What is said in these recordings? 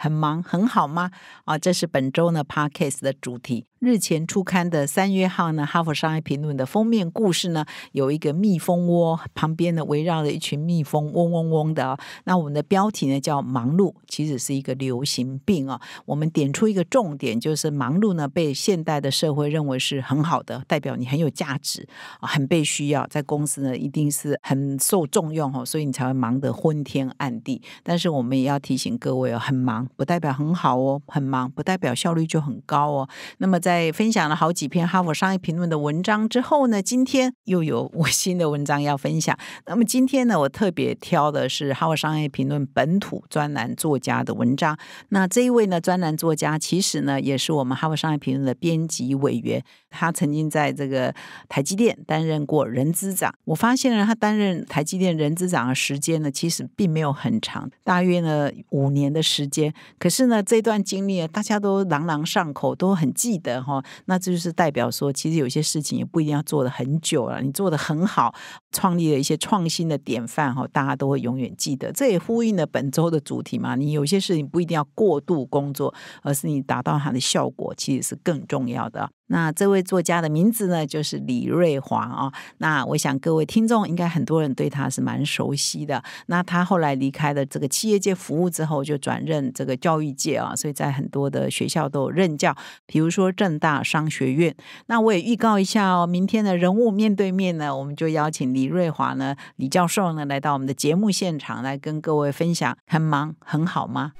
很忙很好吗？啊，这是本周呢 Podcast 的主题。日前出刊的三月号呢《哈佛商业评论》的封面故事呢，有一个蜜蜂窝，旁边呢围绕着一群蜜蜂，嗡嗡嗡的。那我们的标题呢叫“忙碌”，其实是一个流行病啊。我们点出一个重点，就是忙碌呢被现代的社会认为是很好的，代表你很有价值，很被需要，在公司呢一定是很受重用哦，所以你才会忙得昏天暗地。但是我们也要提醒各位哦，很忙。不代表很好哦，很忙不代表效率就很高哦。那么，在分享了好几篇《哈佛商业评论》的文章之后呢，今天又有我新的文章要分享。那么今天呢，我特别挑的是《哈佛商业评论》本土专栏作家的文章。那这一位呢，专栏作家其实呢，也是我们《哈佛商业评论》的编辑委员。他曾经在这个台积电担任过人资长。我发现了，他担任台积电人资长的时间呢，其实并没有很长，大约呢五年的时间。可是呢，这段经历大家都朗朗上口，都很记得哈。那这就是代表说，其实有些事情也不一定要做的很久了，你做的很好，创立了一些创新的典范哈，大家都会永远记得。这也呼应了本周的主题嘛？你有些事情不一定要过度工作，而是你达到它的效果，其实是更重要的。那这位作家的名字呢，就是李瑞华啊。那我想各位听众应该很多人对他是蛮熟悉的。那他后来离开了这个企业界服务之后，就转任这个教育界啊，所以在很多的学校都有任教，比如说正大商学院。那我也预告一下哦，明天的人物面对面呢，我们就邀请李瑞华呢，李教授呢，来到我们的节目现场，来跟各位分享。很忙，很好吗？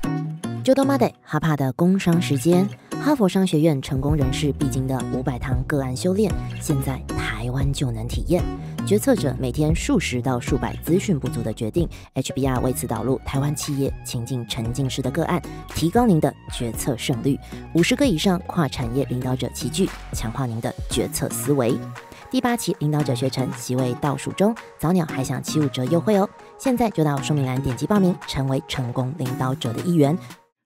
就多玛的哈帕的工商时间。哈佛商学院成功人士必经的五百堂个案修炼，现在台湾就能体验。决策者每天数十到数百资讯不足的决定，HBR 为此导入台湾企业情境沉浸式的个案，提高您的决策胜率。五十个以上跨产业领导者齐聚，强化您的决策思维。第八期领导者学成席位倒数中，早鸟还享七五折优惠哦！现在就到说明栏点击报名，成为成功领导者的一员。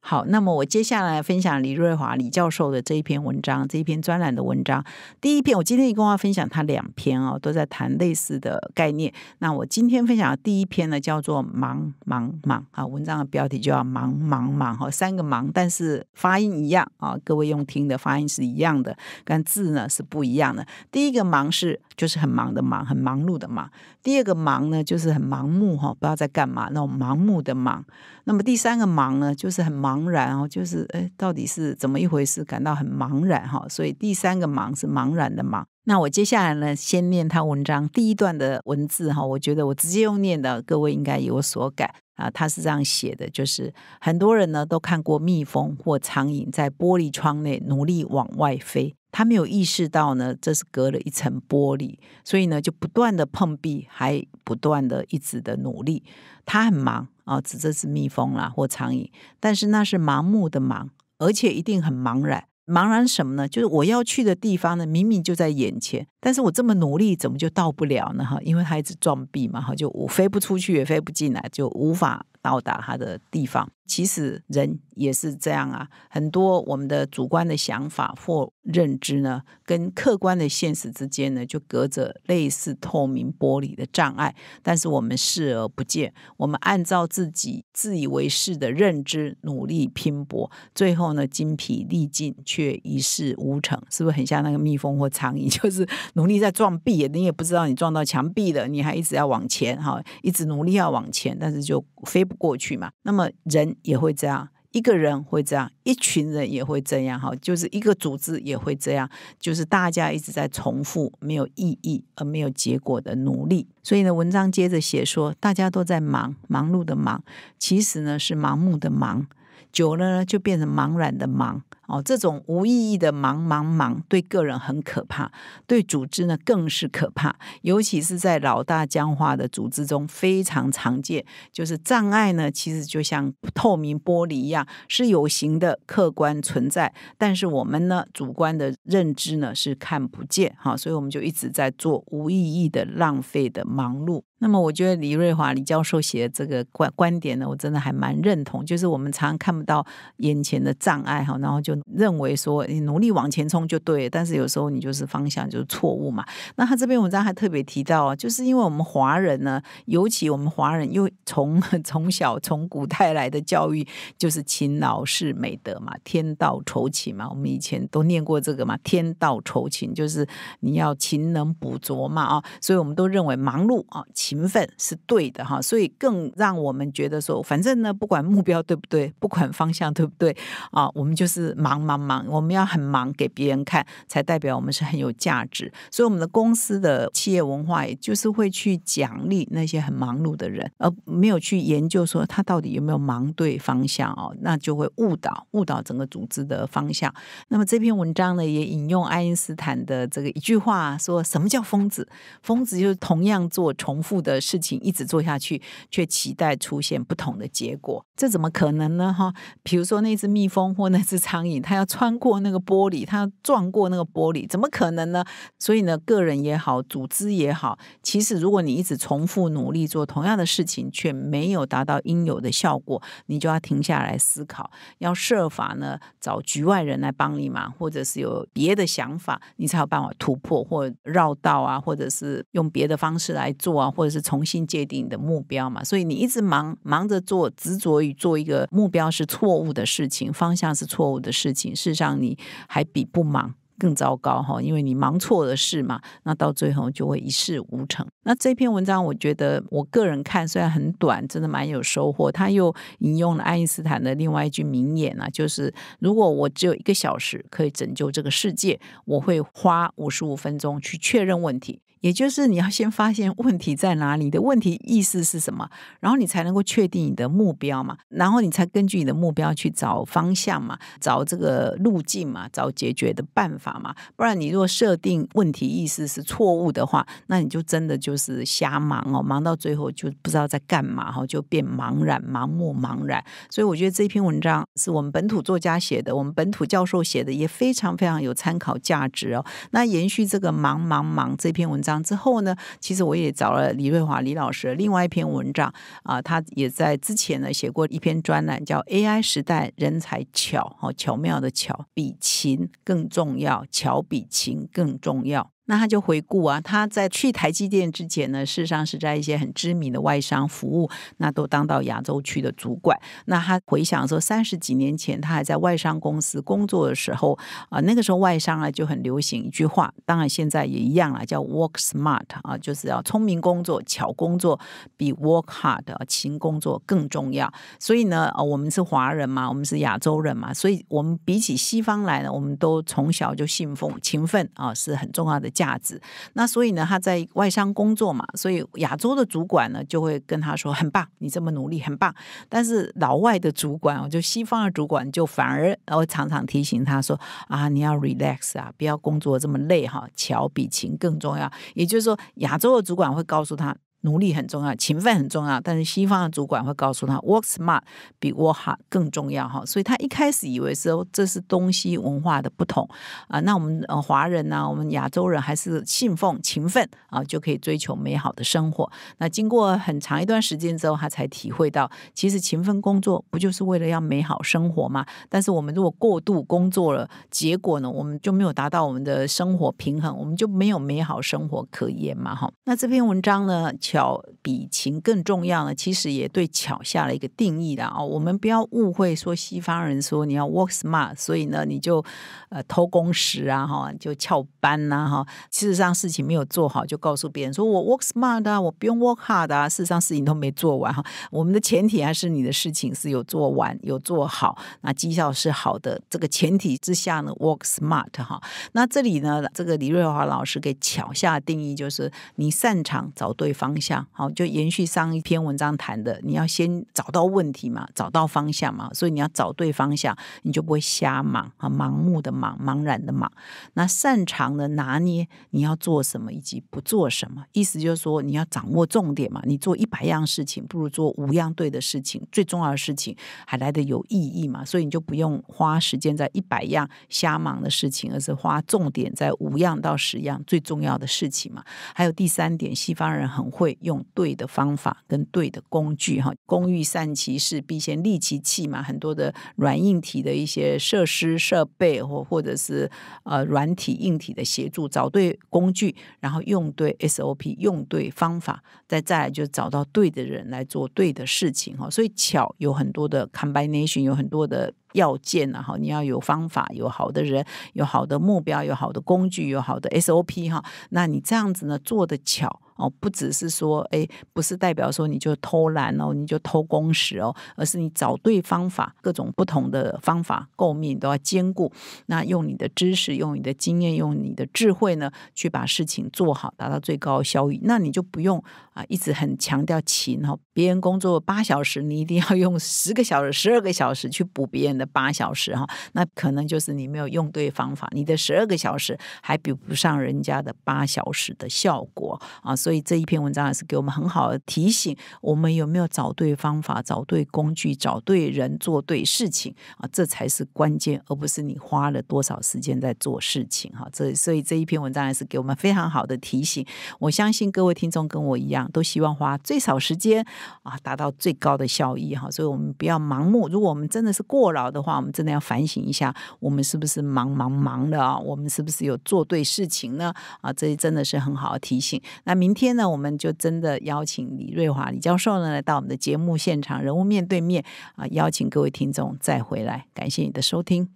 好，那么我接下来分享李瑞华李教授的这一篇文章，这一篇专栏的文章。第一篇，我今天一共要分享他两篇哦，都在谈类似的概念。那我今天分享的第一篇呢，叫做“忙忙忙”啊，文章的标题就要“忙忙忙”哈，三个忙，但是发音一样啊，各位用听的发音是一样的，跟字呢是不一样的。第一个“忙”是就是很忙的忙，很忙碌的忙；第二个“忙”呢就是很盲目哈，不知道在干嘛那种盲目的忙。那么第三个“忙”呢就是很忙。茫然哦，就是哎，到底是怎么一回事？感到很茫然哈，所以第三个“茫”是茫然的“茫”。那我接下来呢，先念他文章第一段的文字哈，我觉得我直接用念的，各位应该有所感啊。他是这样写的，就是很多人呢都看过蜜蜂或苍蝇在玻璃窗内努力往外飞。他没有意识到呢，这是隔了一层玻璃，所以呢，就不断的碰壁，还不断的一直的努力。他很忙啊，指这是蜜蜂啦或苍蝇，但是那是盲目的忙，而且一定很茫然。茫然什么呢？就是我要去的地方呢，明明就在眼前，但是我这么努力，怎么就到不了呢？哈，因为他一直撞壁嘛，哈，就我飞不出去也飞不进来，就无法。到达他的地方，其实人也是这样啊。很多我们的主观的想法或认知呢，跟客观的现实之间呢，就隔着类似透明玻璃的障碍，但是我们视而不见。我们按照自己自以为是的认知努力拼搏，最后呢，精疲力尽却一事无成，是不是很像那个蜜蜂或苍蝇？就是努力在撞壁，你也不知道你撞到墙壁了，你还一直要往前哈，一直努力要往前，但是就飞不。过去嘛，那么人也会这样，一个人会这样，一群人也会这样，哈，就是一个组织也会这样，就是大家一直在重复没有意义而没有结果的努力。所以呢，文章接着写说，大家都在忙，忙碌的忙，其实呢是盲目的忙，久了呢就变成茫然的忙。哦，这种无意义的忙忙忙，对个人很可怕，对组织呢更是可怕。尤其是在老大僵化的组织中非常常见。就是障碍呢，其实就像透明玻璃一样，是有形的客观存在，但是我们呢主观的认知呢是看不见，哈，所以我们就一直在做无意义的浪费的忙碌。那么我觉得李瑞华李教授写的这个观观点呢，我真的还蛮认同。就是我们常看不到眼前的障碍哈，然后就认为说你努力往前冲就对，但是有时候你就是方向就是错误嘛。那他这篇文章还特别提到，啊，就是因为我们华人呢，尤其我们华人，因为从从小从古代来的教育就是勤劳是美德嘛，天道酬勤嘛，我们以前都念过这个嘛，天道酬勤就是你要勤能补拙嘛啊，所以我们都认为忙碌啊。勤奋是对的哈，所以更让我们觉得说，反正呢，不管目标对不对，不管方向对不对啊，我们就是忙忙忙，我们要很忙给别人看，才代表我们是很有价值。所以我们的公司的企业文化，也就是会去奖励那些很忙碌的人，而没有去研究说他到底有没有忙对方向哦，那就会误导误导整个组织的方向。那么这篇文章呢，也引用爱因斯坦的这个一句话，说什么叫疯子？疯子就是同样做重复。的事情一直做下去，却期待出现不同的结果，这怎么可能呢？哈，比如说那只蜜蜂或那只苍蝇，它要穿过那个玻璃，它要撞过那个玻璃，怎么可能呢？所以呢，个人也好，组织也好，其实如果你一直重复努力做同样的事情，却没有达到应有的效果，你就要停下来思考，要设法呢找局外人来帮你忙，或者是有别的想法，你才有办法突破或绕道啊，或者是用别的方式来做啊，或者。是重新界定你的目标嘛？所以你一直忙忙着做，执着于做一个目标是错误的事情，方向是错误的事情。事实上，你还比不忙更糟糕哈，因为你忙错了事嘛。那到最后就会一事无成。那这篇文章，我觉得我个人看虽然很短，真的蛮有收获。他又引用了爱因斯坦的另外一句名言啊，就是如果我只有一个小时可以拯救这个世界，我会花五十五分钟去确认问题。也就是你要先发现问题在哪里，你的问题意思是什么，然后你才能够确定你的目标嘛，然后你才根据你的目标去找方向嘛，找这个路径嘛，找解决的办法嘛。不然你如果设定问题意思是错误的话，那你就真的就是瞎忙哦，忙到最后就不知道在干嘛哈，就变茫然、盲目、茫然。所以我觉得这篇文章是我们本土作家写的，我们本土教授写的也非常非常有参考价值哦。那延续这个忙忙忙这篇文章。之后呢，其实我也找了李瑞华李老师另外一篇文章啊，他也在之前呢写过一篇专栏，叫《AI 时代人才巧》哦，巧妙的巧比勤更重要，巧比勤更重要。那他就回顾啊，他在去台积电之前呢，事实上是在一些很知名的外商服务，那都当到亚洲区的主管。那他回想说，三十几年前他还在外商公司工作的时候啊，那个时候外商啊就很流行一句话，当然现在也一样了，叫 work smart 啊，就是要聪明工作、巧工作，比 work hard 啊勤工作更重要。所以呢，啊我们是华人嘛，我们是亚洲人嘛，所以我们比起西方来呢，我们都从小就信奉勤奋啊是很重要的。价值，那所以呢，他在外商工作嘛，所以亚洲的主管呢就会跟他说，很棒，你这么努力，很棒。但是老外的主管，我就西方的主管，就反而然后常常提醒他说，啊，你要 relax 啊，不要工作这么累哈，巧比勤更重要。也就是说，亚洲的主管会告诉他。努力很重要，勤奋很重要，但是西方的主管会告诉他，work smart 比 work hard 更重要哈。所以他一开始以为说这是东西文化的不同啊。那我们呃华人呢，我们亚洲人还是信奉勤奋啊，就可以追求美好的生活。那经过很长一段时间之后，他才体会到，其实勤奋工作不就是为了要美好生活吗？但是我们如果过度工作了，结果呢，我们就没有达到我们的生活平衡，我们就没有美好生活可言嘛哈。那这篇文章呢？巧比情更重要呢，其实也对巧下了一个定义的啊。我们不要误会说西方人说你要 work smart，所以呢你就呃偷工时啊哈，就翘班呐哈。事实上事情没有做好，就告诉别人说我 work smart 啊，我不用 work hard 啊。事实上事情都没做完哈。我们的前提还是你的事情是有做完、有做好，那绩效是好的。这个前提之下呢，work smart 哈。那这里呢，这个李瑞华老师给巧下的定义就是你擅长找对方向好。就延续上一篇文章谈的，你要先找到问题嘛，找到方向嘛，所以你要找对方向，你就不会瞎忙啊，盲目的忙，茫然的忙。那擅长的拿捏你要做什么以及不做什么，意思就是说你要掌握重点嘛。你做一百样事情，不如做五样对的事情，最重要的事情还来得有意义嘛。所以你就不用花时间在一百样瞎忙的事情，而是花重点在五样到十样最重要的事情嘛。还有第三点，西方人很会用。对的方法跟对的工具，哈，工欲善其事，必先利其器嘛。很多的软硬体的一些设施设备，或或者是呃软体硬体的协助，找对工具，然后用对 SOP，用对方法，再再来就找到对的人来做对的事情，哈。所以巧有很多的 combination，有很多的要件呢，哈。你要有方法，有好的人，有好的目标，有好的工具，有好的 SOP 哈。那你这样子呢，做的巧。哦，不只是说，哎，不是代表说你就偷懒哦，你就偷工时哦，而是你找对方法，各种不同的方法，各面都要兼顾。那用你的知识，用你的经验，用你的智慧呢，去把事情做好，达到最高效益。那你就不用啊，一直很强调勤哦。别人工作八小时，你一定要用十个小时、十二个小时去补别人的八小时哈。那可能就是你没有用对方法，你的十二个小时还比不上人家的八小时的效果啊。所以这一篇文章也是给我们很好的提醒，我们有没有找对方法、找对工具、找对人做对事情啊？这才是关键，而不是你花了多少时间在做事情哈。这所以这一篇文章也是给我们非常好的提醒。我相信各位听众跟我一样，都希望花最少时间啊，达到最高的效益哈。所以，我们不要盲目。如果我们真的是过劳的话，我们真的要反省一下，我们是不是忙忙忙的啊？我们是不是有做对事情呢？啊，这真的是很好的提醒。那明。明天呢，我们就真的邀请李瑞华李教授呢，来到我们的节目现场，人物面对面啊，邀请各位听众再回来，感谢你的收听。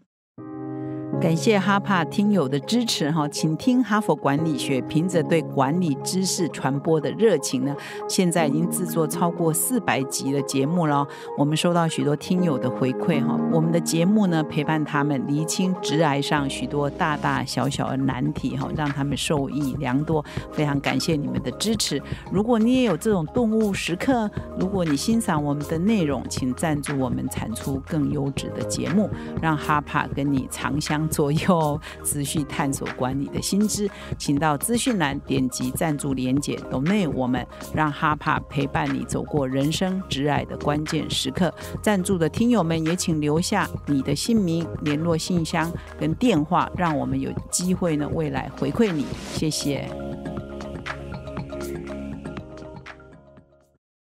感谢哈帕听友的支持哈，请听哈佛管理学，凭着对管理知识传播的热情呢，现在已经制作超过四百集的节目了。我们收到许多听友的回馈哈，我们的节目呢陪伴他们厘清直癌上许多大大小小的难题哈，让他们受益良多。非常感谢你们的支持。如果你也有这种顿悟时刻，如果你欣赏我们的内容，请赞助我们产出更优质的节目，让哈帕跟你长相。左右持续探索管理的新知，请到资讯栏点击赞助连结，Donate 我们，让哈帕陪伴你走过人生挚爱的关键时刻。赞助的听友们也请留下你的姓名、联络信箱跟电话，让我们有机会呢未来回馈你。谢谢。